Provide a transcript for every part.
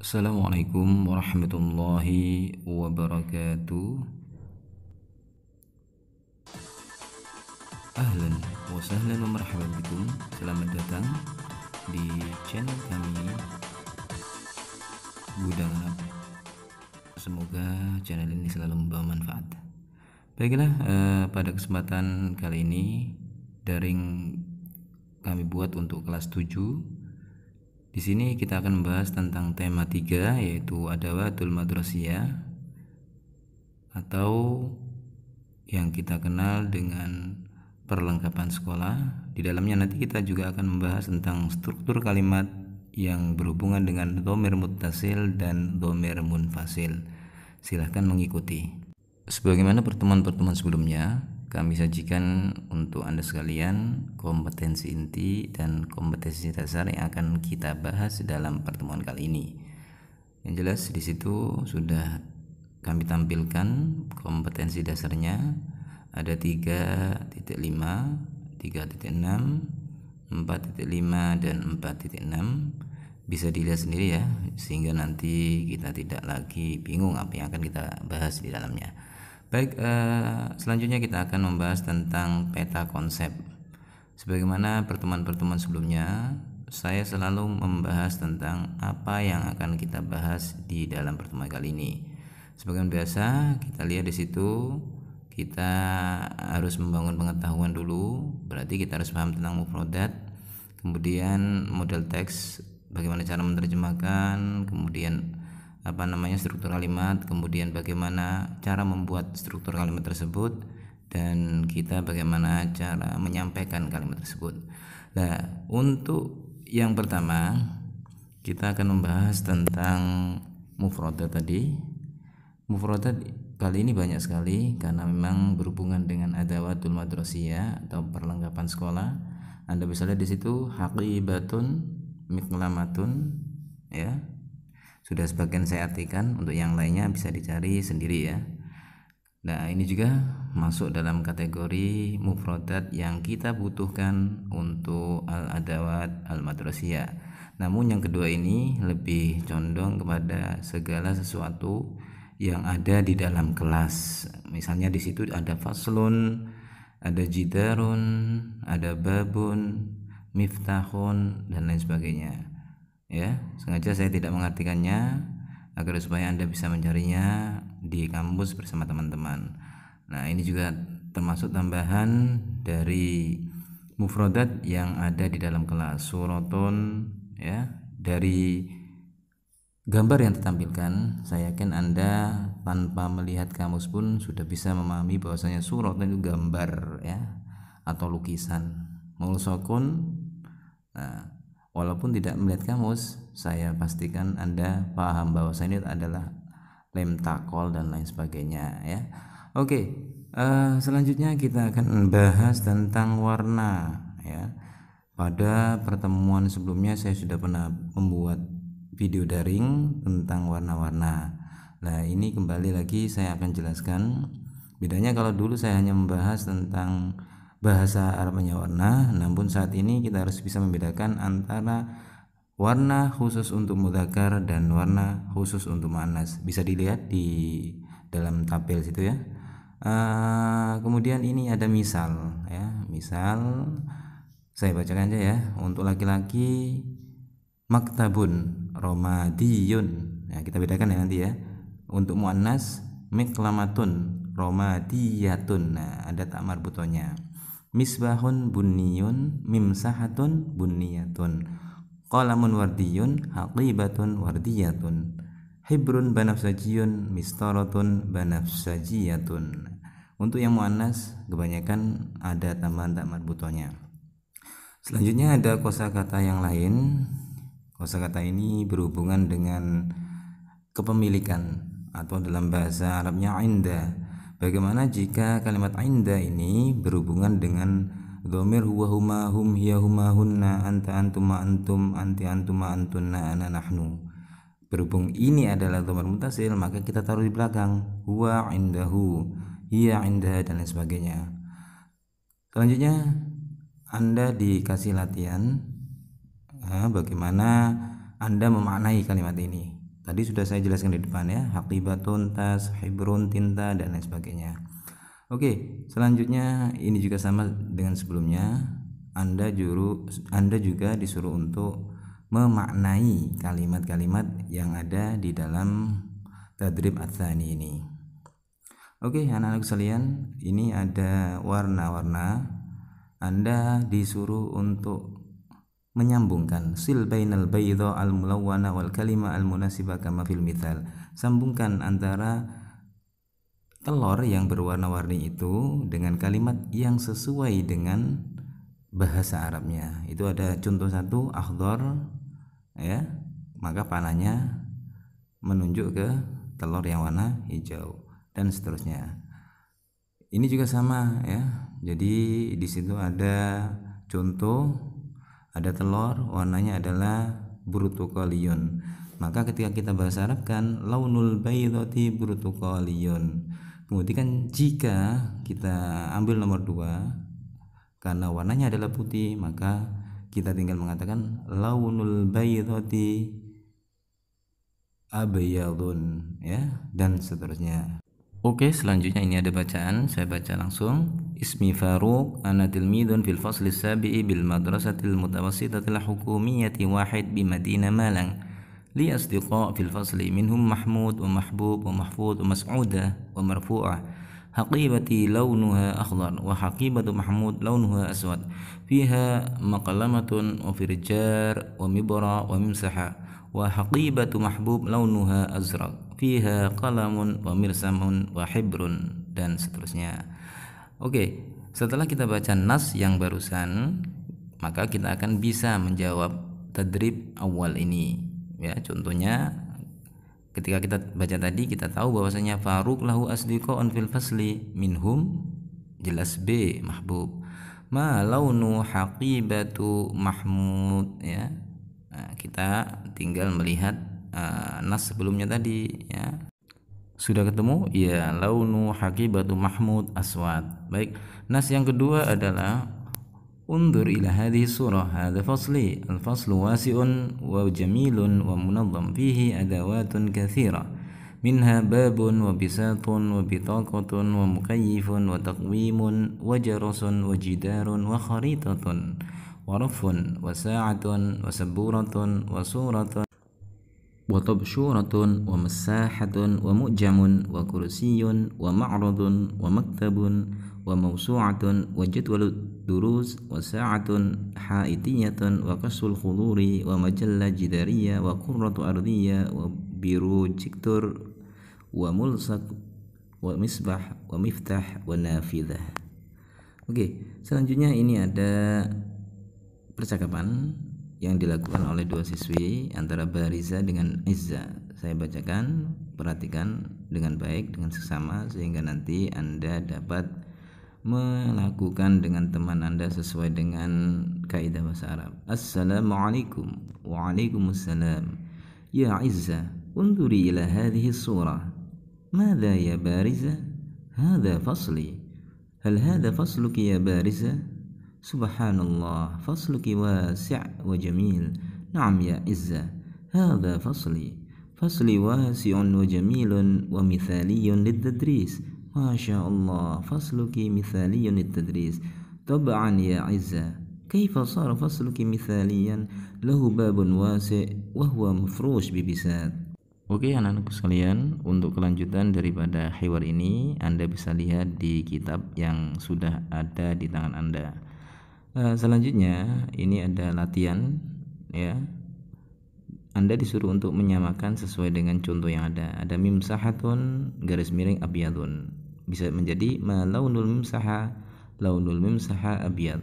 Assalamualaikum warahmatullahi wabarakatuh. Ahlan wa sahlan wa marhaban Selamat datang di channel kami Gudang Arab. Semoga channel ini selalu membawa manfaat. Baiklah, eh, pada kesempatan kali ini daring kami buat untuk kelas 7 di sini kita akan membahas tentang tema 3 yaitu adawatul madrasiyah atau yang kita kenal dengan perlengkapan sekolah. Di dalamnya nanti kita juga akan membahas tentang struktur kalimat yang berhubungan dengan domir mutasil dan domir munfasil. Silahkan mengikuti. Sebagaimana pertemuan-pertemuan sebelumnya, kami sajikan untuk Anda sekalian kompetensi inti dan kompetensi dasar yang akan kita bahas dalam pertemuan kali ini. Yang jelas di situ sudah kami tampilkan kompetensi dasarnya ada 3.5, 3.6, 4.5 dan 4.6 bisa dilihat sendiri ya sehingga nanti kita tidak lagi bingung apa yang akan kita bahas di dalamnya. Baik, eh, selanjutnya kita akan membahas tentang peta konsep. Sebagaimana pertemuan-pertemuan sebelumnya, saya selalu membahas tentang apa yang akan kita bahas di dalam pertemuan kali ini. Sebagian biasa, kita lihat di situ kita harus membangun pengetahuan dulu, berarti kita harus paham tentang mufrodat, kemudian model teks, bagaimana cara menerjemahkan, kemudian apa namanya struktur kalimat, kemudian bagaimana cara membuat struktur kalimat tersebut dan kita bagaimana cara menyampaikan kalimat tersebut. Nah, untuk yang pertama kita akan membahas tentang mufrodat tadi. Mufrodat kali ini banyak sekali karena memang berhubungan dengan adawatul madrasiyah atau perlengkapan sekolah. Anda bisa lihat di situ haqibatun, miklamatun, ya sudah sebagian saya artikan untuk yang lainnya bisa dicari sendiri ya nah ini juga masuk dalam kategori mufrodat yang kita butuhkan untuk al-adawat al-madrasiyah namun yang kedua ini lebih condong kepada segala sesuatu yang ada di dalam kelas misalnya di situ ada faslun ada jidarun ada babun miftahun dan lain sebagainya ya sengaja saya tidak mengartikannya agar supaya anda bisa mencarinya di kampus bersama teman-teman nah ini juga termasuk tambahan dari mufrodat yang ada di dalam kelas suroton. ya dari gambar yang ditampilkan saya yakin anda tanpa melihat kamus pun sudah bisa memahami bahwasanya suroton itu gambar ya atau lukisan mulsokun nah Walaupun tidak melihat kamus, saya pastikan Anda paham bahwa ini adalah lem takol dan lain sebagainya ya. Oke, uh, selanjutnya kita akan membahas tentang warna ya. Pada pertemuan sebelumnya saya sudah pernah membuat video daring tentang warna-warna. Nah, ini kembali lagi saya akan jelaskan bedanya kalau dulu saya hanya membahas tentang bahasa Arabnya warna, namun saat ini kita harus bisa membedakan antara warna khusus untuk mudhakar dan warna khusus untuk manas. Bisa dilihat di dalam tabel situ ya. Uh, kemudian ini ada misal ya, misal saya bacakan aja ya. Untuk laki-laki maktabun romadiyun. ya, kita bedakan ya nanti ya. Untuk muannas miklamatun romadiyatun. Nah, ada tak marbutonya misbahun bunniyun mimsahatun bunniyatun qalamun wardiyun haqibatun wardiyatun hibrun banafsajiyun mistaratun banafsajiyatun untuk yang muannas kebanyakan ada tambahan tak marbutonya selanjutnya ada kosakata yang lain kosakata ini berhubungan dengan kepemilikan atau dalam bahasa Arabnya indah Bagaimana jika kalimat inda ini berhubungan dengan dhamir huwa huma hum hiya huma hunna anta antuma antum anti antuma antunna ana nahnu. Berhubung ini adalah dhamir mutasil maka kita taruh di belakang huwa indahu, hiya indah dan lain sebagainya. Selanjutnya Anda dikasih latihan nah, bagaimana Anda memaknai kalimat ini. Tadi sudah saya jelaskan di depan ya, hakibatun tas, hebron, tinta dan lain sebagainya. Oke, selanjutnya ini juga sama dengan sebelumnya. Anda juru Anda juga disuruh untuk memaknai kalimat-kalimat yang ada di dalam tadrib atsani ini. Oke, anak-anak sekalian, ini ada warna-warna. Anda disuruh untuk menyambungkan sil bainal baydha al mulawwana wal kalima al munasibah kama fil mithal sambungkan antara telur yang berwarna-warni itu dengan kalimat yang sesuai dengan bahasa Arabnya itu ada contoh satu akhdar ya maka panahnya menunjuk ke telur yang warna hijau dan seterusnya ini juga sama ya jadi di situ ada contoh ada telur warnanya adalah brutukoliyun maka ketika kita bahasa Arab kan launul baydati brutukoliyun kemudian kan jika kita ambil nomor dua karena warnanya adalah putih maka kita tinggal mengatakan launul baydati abyadun ya dan seterusnya Oke, selanjutnya ini ada bacaan. Saya baca langsung. Ismi Faruq, ana tilmidun fil fasli sabi'i bil madrasatil mutawassitatil hukumiyyati wahid bi madina Malang. Li asdiqa' fil fasli minhum mahmud wa mahbub wa mahfud wa ومحفوظ wa marfu'ah. حقيبتي لونها أخضر وحقيبة محمود لونها أسود فيها مقلمة وفرجار ومبرة وممسحة وحقيبة محبوب لونها أزرق fiha qalamun wa mirsamun wa hibrun dan seterusnya. Oke, setelah kita baca nas yang barusan, maka kita akan bisa menjawab tadrib awal ini. Ya, contohnya ketika kita baca tadi kita tahu bahwasanya faruk lahu asdiqon fil fasli minhum jelas B mahbub. Ma launu haqibatu Mahmud ya. Nah, kita tinggal melihat uh, nas sebelumnya tadi ya sudah ketemu ya launu hakibatu mahmud aswad baik nas yang kedua adalah undur ila hadhihi surah hadha fasli al faslu wasi'un wa jamilun wa munazzam fihi adawatun kathira minha babun wa bisatun wa bitaqatun wa mukayyifun wa taqwimun wa jarasun wa jidarun wa kharitatun wa rafun wa sa'atun wa saburatun wa suratun وطبشورة ومساحة ومؤجم وكرسي ومعرض ومكتب وموسوعة وجدول الدروس وساعة حائطية وقص الخضور ومجلة جدارية وقرة أرضية وبروجيكتور وملصق ومسبح ومفتاح ونافذة Oke, okay, selanjutnya ini ada percakapan yang dilakukan oleh dua siswi antara Bariza dengan Izza. Saya bacakan, perhatikan dengan baik dengan sesama sehingga nanti Anda dapat melakukan dengan teman Anda sesuai dengan kaidah bahasa Arab. Assalamualaikum. Waalaikumsalam. Ya Izza, unduri ila hadhi surah. Mada ya Bariza, Hadha fasli. Hal hadha fasluki ya Bariza. Subhanallah fasluki wasi' wa jamil Naam ya Izza Hada fasli Fasli wasi'un wa jamilun wa mithaliyun lidadris. Masya Allah fasluki mithaliyun lidadris. Taba'an ya Izza كيف صار فصلك مثاليا له باب واسع وهو مفروش ببساط Oke anak-anakku sekalian, untuk kelanjutan daripada hewan ini Anda bisa lihat di kitab yang sudah ada di tangan Anda. Eh, selanjutnya ini ada latihan ya. Anda disuruh untuk menyamakan sesuai dengan contoh yang ada. Ada mim sahatun garis miring abiyadun. Bisa menjadi launul mim saha launul saha abiyad.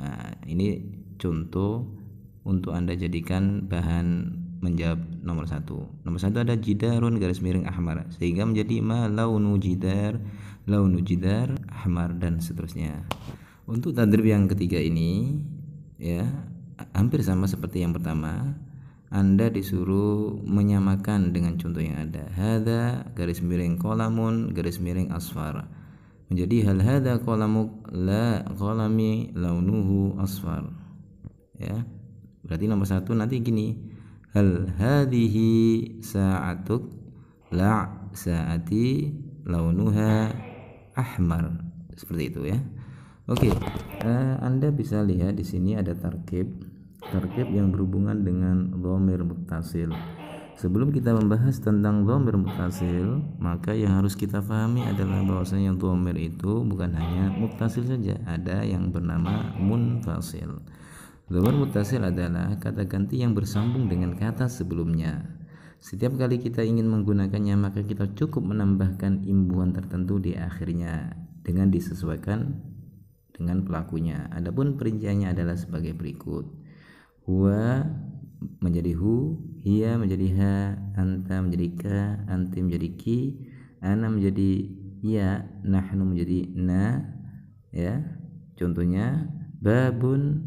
Nah, ini contoh untuk Anda jadikan bahan menjawab nomor satu. Nomor satu ada jidarun garis miring ahmar sehingga menjadi ma launu jidar, launu jidar ahmar dan seterusnya. Untuk tadrib yang ketiga ini ya hampir sama seperti yang pertama. Anda disuruh menyamakan dengan contoh yang ada. Hada garis miring kolamun garis miring asfar. Menjadi hal hada kolamuk la kolami launuhu asfar. Ya. Berarti nomor satu nanti gini. Hal hadihi sa'atuk la sa'ati launuha ahmar. Seperti itu ya. Oke, okay, uh, eh, Anda bisa lihat di sini ada tarkib, tarkib yang berhubungan dengan dhamir mutasil. Sebelum kita membahas tentang dhamir mutasil, maka yang harus kita pahami adalah bahwasanya dhamir itu bukan hanya mutasil saja, ada yang bernama munfasil. Dhamir mutasil adalah kata ganti yang bersambung dengan kata sebelumnya. Setiap kali kita ingin menggunakannya, maka kita cukup menambahkan imbuhan tertentu di akhirnya dengan disesuaikan dengan pelakunya. Adapun perinciannya adalah sebagai berikut. Huwa menjadi hu, hia menjadi ha, anta menjadi ka, anti menjadi ki, ana menjadi ya, nahnu menjadi na, ya. Contohnya babun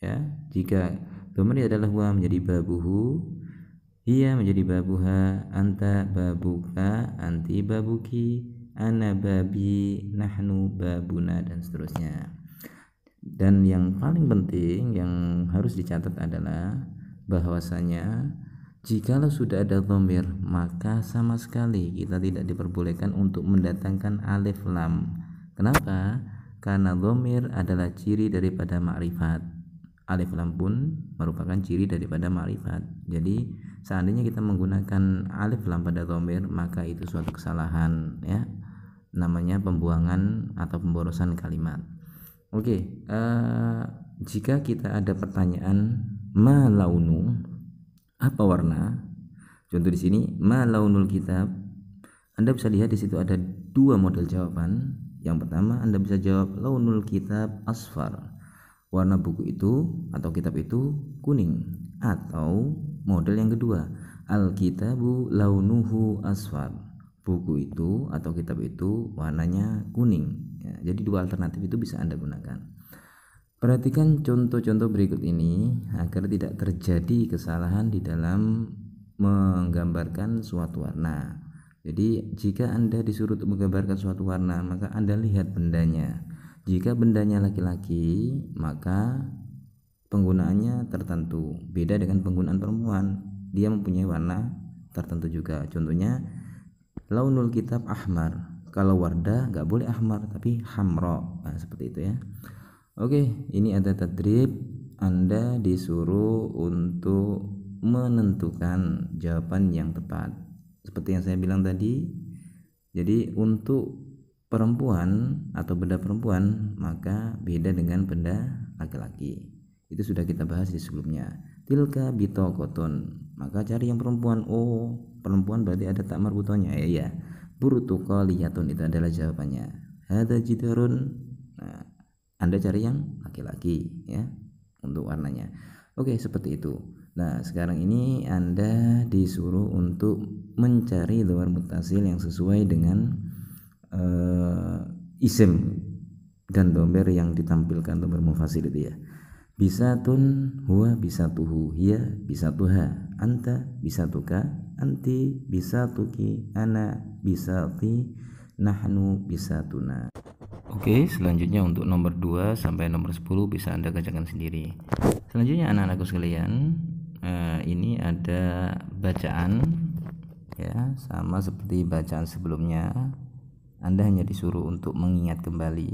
ya, jika domir adalah huwa menjadi babuhu, hia menjadi babuha, anta babuka, anti babuki, ana babi nahnu babuna dan seterusnya dan yang paling penting yang harus dicatat adalah bahwasanya jikalau sudah ada dhamir maka sama sekali kita tidak diperbolehkan untuk mendatangkan alif lam kenapa karena dhamir adalah ciri daripada ma'rifat alif lam pun merupakan ciri daripada ma'rifat jadi seandainya kita menggunakan alif lam pada dhamir maka itu suatu kesalahan ya namanya pembuangan atau pemborosan kalimat. Oke, okay, uh, eh, jika kita ada pertanyaan ma launu apa warna? Contoh di sini ma launul kitab. Anda bisa lihat di situ ada dua model jawaban. Yang pertama Anda bisa jawab launul kitab asfar. Warna buku itu atau kitab itu kuning atau model yang kedua alkitabu launuhu asfar buku itu atau kitab itu warnanya kuning. Ya, jadi dua alternatif itu bisa Anda gunakan. Perhatikan contoh-contoh berikut ini agar tidak terjadi kesalahan di dalam menggambarkan suatu warna. Jadi, jika Anda disuruh untuk menggambarkan suatu warna, maka Anda lihat bendanya. Jika bendanya laki-laki, maka penggunaannya tertentu. Beda dengan penggunaan perempuan, dia mempunyai warna tertentu juga. Contohnya, launul kitab ahmar kalau warda nggak boleh ahmar tapi hamro nah, seperti itu ya oke ini ada tadrib anda disuruh untuk menentukan jawaban yang tepat seperti yang saya bilang tadi jadi untuk perempuan atau benda perempuan maka beda dengan benda laki-laki itu sudah kita bahas di sebelumnya tilka bitokotun maka cari yang perempuan oh perempuan berarti ada tak marbutonya ya ya iya liyatun itu adalah jawabannya ada jidarun nah, anda cari yang laki-laki ya untuk warnanya oke seperti itu nah sekarang ini anda disuruh untuk mencari luar mutasil yang sesuai dengan uh, isim dan domber yang ditampilkan domber mufasil itu ya bisa tun, huwa iya bisa tuha, anta bisa tuka, anti bisa tuki, ana bisa ti nahnu bisa tuna. Oke, selanjutnya untuk nomor 2 sampai nomor 10 bisa Anda kerjakan sendiri. Selanjutnya anak-anakku sekalian, eh, ini ada bacaan ya, sama seperti bacaan sebelumnya. Anda hanya disuruh untuk mengingat kembali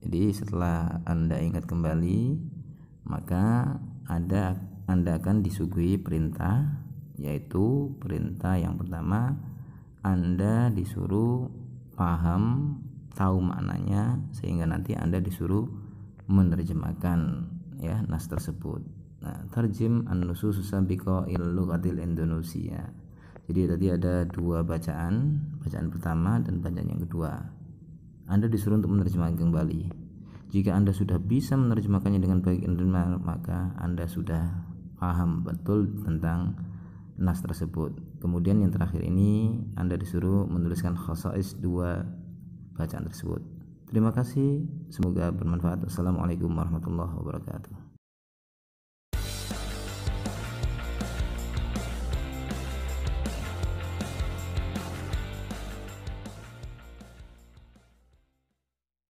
jadi setelah Anda ingat kembali, maka ada Anda akan disuguhi perintah yaitu perintah yang pertama Anda disuruh paham, tahu maknanya sehingga nanti Anda disuruh menerjemahkan ya nas tersebut. Nah, terjem an-nusus sabiqo il Indonesia. Jadi tadi ada dua bacaan, bacaan pertama dan bacaan yang kedua. Anda disuruh untuk menerjemahkan kembali. Jika Anda sudah bisa menerjemahkannya dengan baik maka Anda sudah paham betul tentang nas tersebut. Kemudian yang terakhir ini Anda disuruh menuliskan khasais dua bacaan tersebut. Terima kasih, semoga bermanfaat. Assalamualaikum warahmatullahi wabarakatuh.